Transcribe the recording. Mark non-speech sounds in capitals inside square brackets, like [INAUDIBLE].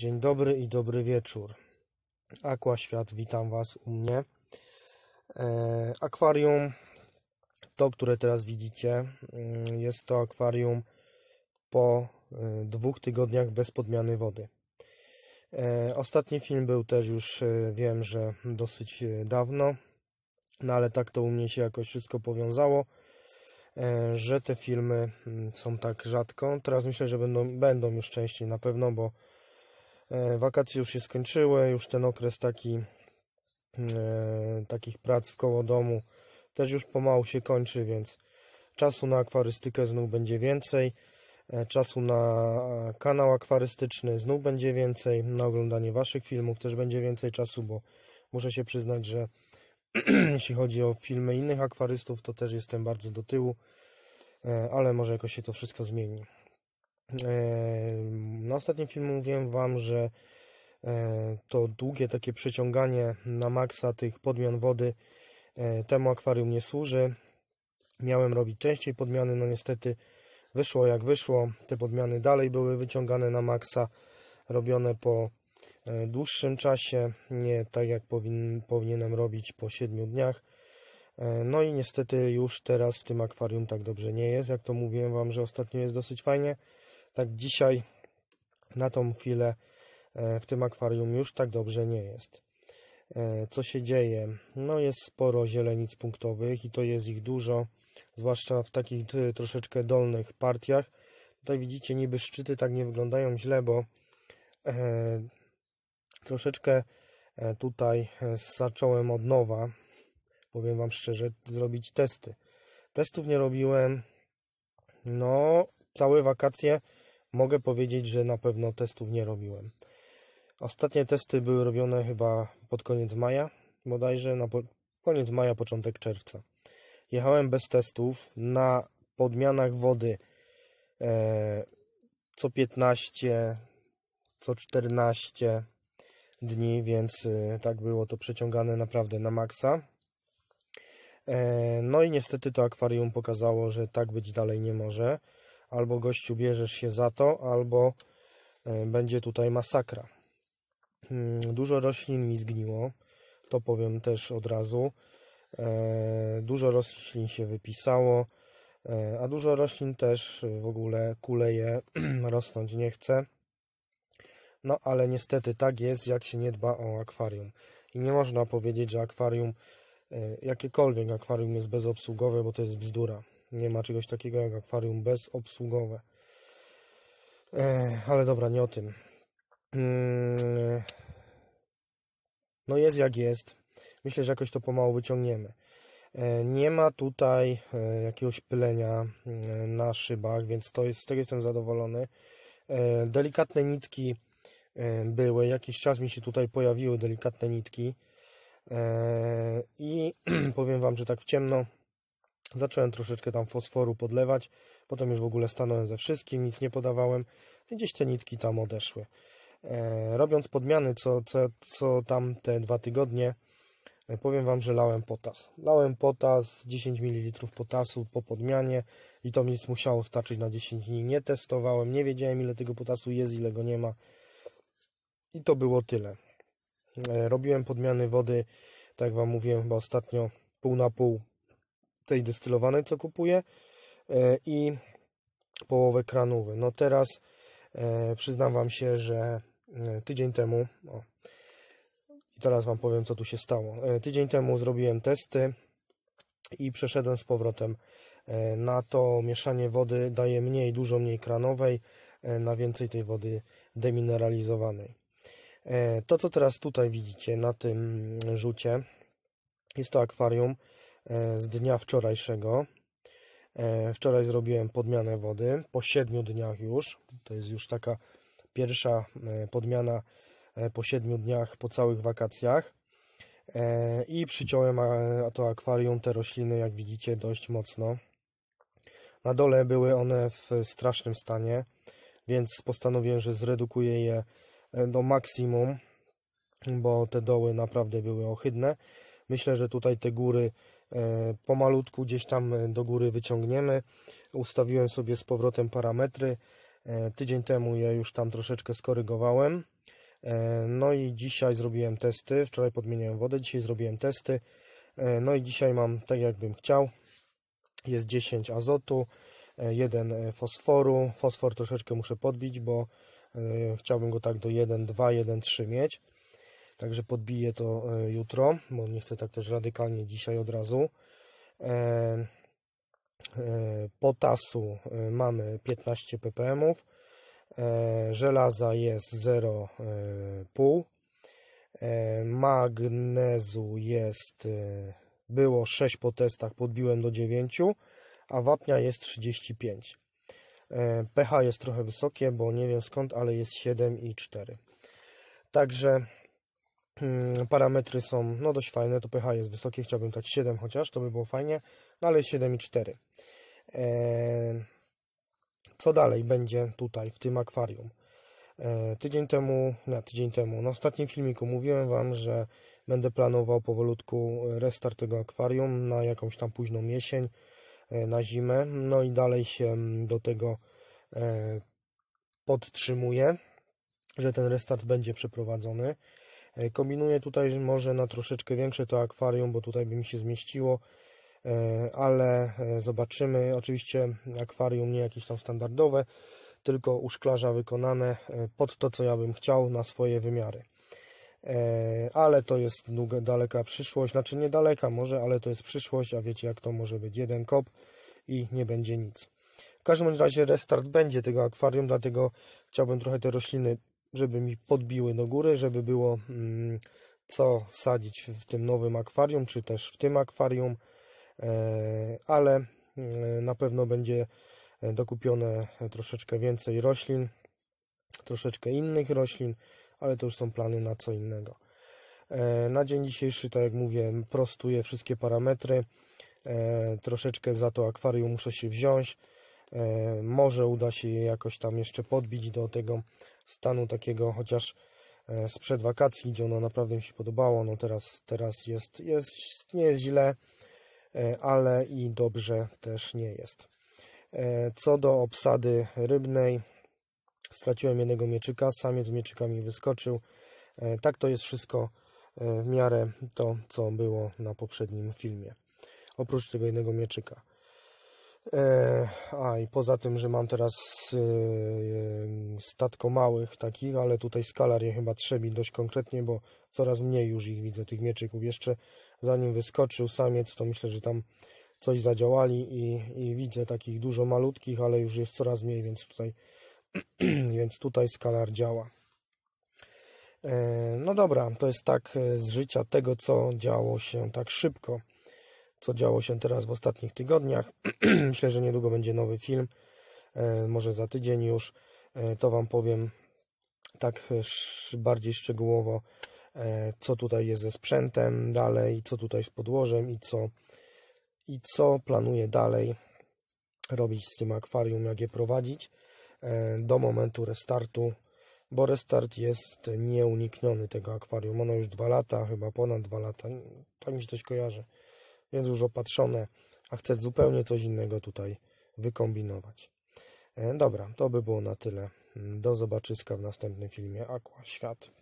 Dzień dobry i dobry wieczór. Aqua Świat, witam Was u mnie. E, akwarium, to które teraz widzicie, mm, jest to akwarium po e, dwóch tygodniach bez podmiany wody. E, ostatni film był też już, wiem, że dosyć dawno, no ale tak to u mnie się jakoś wszystko powiązało że te filmy mm, są tak rzadko. Teraz myślę, że będą, będą już częściej na pewno, bo E, wakacje już się skończyły, już ten okres taki e, takich prac w koło domu też już pomału się kończy, więc czasu na akwarystykę znów będzie więcej, e, czasu na kanał akwarystyczny znów będzie więcej, na oglądanie Waszych filmów też będzie więcej czasu, bo muszę się przyznać, że [CLEARS THROAT] jeśli chodzi o filmy innych akwarystów, to też jestem bardzo do tyłu, ale może jakoś się to wszystko zmieni. Na ostatnim filmie mówiłem Wam, że e, to długie takie przeciąganie na maksa tych podmian wody e, temu akwarium nie służy. Miałem robić częściej podmiany, no niestety wyszło jak wyszło. Te podmiany dalej były wyciągane na maksa, robione po e, dłuższym czasie, nie tak jak powin, powinienem robić po 7 dniach. No i niestety już teraz w tym akwarium tak dobrze nie jest, jak to mówiłem Wam, że ostatnio jest dosyć fajnie tak dzisiaj na tą chwilę e, w tym akwarium już tak dobrze nie jest. E, co się dzieje? No jest sporo zielenic punktowych i to jest ich dużo, zwłaszcza w takich troszeczkę dolnych partiach. Tutaj widzicie niby szczyty tak nie wyglądają źle, bo e, troszeczkę tutaj zacząłem od nowa, powiem Wam szczerze, zrobić testy. Testów nie robiłem, no, całe wakacje mogę powiedzieć, że na pewno testów nie robiłem. Ostatnie testy były robione chyba pod koniec maja, bodajże na po koniec maja, początek czerwca. Jechałem bez testów na podmianach wody e, co 15, co 14 dni, więc e, tak było to przeciągane naprawdę na maksa. E, no i niestety to akwarium pokazało, że tak być dalej nie może albo gościu bierzesz się za to, albo e, będzie tutaj masakra. Hmm, dużo roślin mi zgniło, to powiem też od razu. E, dużo roślin się wypisało, e, a dużo roślin też w ogóle kuleje, [CLEARS THROAT] rosnąć nie chce. No ale niestety tak jest, jak się nie dba o akwarium. I nie można powiedzieć, że akwarium, jakiekolwiek akwarium jest bezobsługowe, bo to jest bzdura. Nie ma czegoś takiego jak akwarium bezobsługowe. E, ale dobra, nie o tym. E, no jest jak jest. Myślę, że jakoś to pomału wyciągniemy. E, nie ma tutaj e, jakiegoś pylenia e, na szybach, więc to jest, z tego jestem zadowolony. Delikatne nitki były, jakiś czas mi się tutaj pojawiły delikatne nitki i [CLEARS THROAT] powiem Wam, że tak w ciemno Zacząłem troszeczkę tam fosforu podlewać, potem już w ogóle stanąłem ze wszystkim, nic nie podawałem, no i gdzieś te nitki tam odeszły. E, robiąc podmiany co, co, co tam te dwa tygodnie, e, powiem Wam, że lałem potas. Lałem potas, 10 ml potasu po podmianie i to mi musiało starczyć na 10 dni. Nie testowałem, nie wiedziałem ile tego potasu jest, ile go nie ma. I to było tyle. E, robiłem podmiany wody, tak jak Wam mówiłem chyba ostatnio, pół na pół tej destylowanej, co kupuję e, i połowę kranówy. No teraz e, przyznam Wam się, że e, tydzień temu, o, i teraz Wam powiem, co tu się stało. Tydzień temu zrobiłem testy i przeszedłem z powrotem na to mieszanie wody daje mniej, dużo mniej kranowej, na więcej tej wody demineralizowanej. To, co teraz tutaj widzicie na tym rzucie, jest to akwarium E, z dnia wczorajszego. E, wczoraj zrobiłem podmianę wody po 7 dniach już. To jest już taka pierwsza e, podmiana po 7 dniach, po całych wakacjach. I przyciąłem to akwarium, te rośliny, jak widzicie, dość mocno. Na dole były one w strasznym stanie, więc postanowiłem, że zredukuję je do maksimum, bo te doły naprawdę były ohydne. Myślę, że tutaj te góry E, pomalutku gdzieś tam e, do góry wyciągniemy. Ustawiłem sobie z powrotem parametry. E, tydzień temu je już tam troszeczkę skorygowałem. No i dzisiaj zrobiłem testy. Wczoraj podmieniałem wodę, dzisiaj zrobiłem testy. No i dzisiaj mam tak jakbym chciał. Jest 10 azotu, 1 fosforu. Fosfor troszeczkę muszę podbić, bo chciałbym go tak do 1, 2, 1, 3 mieć. Także podbiję to e, jutro, bo nie chcę tak też radykalnie dzisiaj od razu. E, e, potasu mamy 15 ppm, żelaza jest 0,5, magnezu jest było 6 po testach, podbiłem do 9, a wapnia jest 35. pH jest trochę wysokie, bo nie wiem skąd, ale jest 7,4. Także Mm, parametry są no dość fajne, to pH jest wysokie, chciałbym dać 7 chociaż, to by było fajnie, no ale 7,4. Eee, co dalej będzie tutaj w tym akwarium? Eee, tydzień temu, nie tydzień temu, na ostatnim filmiku mówiłem Wam, że będę planował powolutku restart tego akwarium na jakąś tam późną jesień, e, na zimę, no i dalej się mm, do tego e, podtrzymuję, że ten restart będzie przeprowadzony. E, kombinuję tutaj może na troszeczkę większe to akwarium, bo tutaj by mi się zmieściło, e, ale e, zobaczymy. Oczywiście akwarium nie jakieś tam standardowe, tylko u szklarza wykonane pod to, co ja bym chciał na swoje wymiary. Ale to jest długa, daleka przyszłość, znaczy niedaleka może, ale to jest przyszłość, a wiecie jak to może być. Jeden kop i nie będzie nic. W każdym razie restart będzie tego akwarium, dlatego chciałbym trochę te rośliny żeby mi podbiły do góry, żeby było mm, co sadzić w tym nowym akwarium, czy też w tym akwarium, e, ale e, na pewno będzie e, dokupione troszeczkę więcej roślin, troszeczkę innych roślin, ale to już są plany na co innego. Na dzień dzisiejszy, tak jak mówię, prostuję wszystkie parametry. Troszeczkę za to akwarium muszę się wziąć. E, może uda się je jakoś tam jeszcze podbić do tego stanu takiego chociaż e, sprzed wakacji, gdzie ono naprawdę mi się podobało. No teraz, teraz jest, jest, nie jest źle, e, ale i dobrze też nie jest. Co do obsady rybnej, straciłem jednego mieczyka, samiec mieczykami wyskoczył. Tak to jest wszystko w miarę to, co było na poprzednim filmie. Oprócz tego jednego mieczyka. E, a i poza tym, że mam teraz e, e, statko małych takich, ale tutaj skalar je chyba trzebi dość konkretnie, bo coraz mniej już ich widzę, tych mieczyków. Jeszcze zanim wyskoczył samiec, to myślę, że tam coś zadziałali i, i widzę takich dużo malutkich, ale już jest coraz mniej, więc tutaj, [CLEARS THROAT] więc tutaj skalar działa. No dobra, to jest tak z życia tego, co działo się tak szybko co działo się teraz w ostatnich tygodniach. [CLEARS THROAT] Myślę, że niedługo będzie nowy film, e, może za tydzień już. E, to Wam powiem tak e, bardziej szczegółowo, co tutaj jest ze sprzętem dalej, co tutaj z podłożem i co, i co planuję dalej robić z tym akwarium, jak je prowadzić do momentu restartu, bo restart jest nieunikniony tego akwarium. Ono już dwa lata, chyba ponad dwa lata, tak mi się coś kojarzy jest już opatrzone, a chcę zupełnie coś innego tutaj wykombinować. E, dobra, to by było na tyle. Do zobaczyska w następnym filmie Aqua Świat.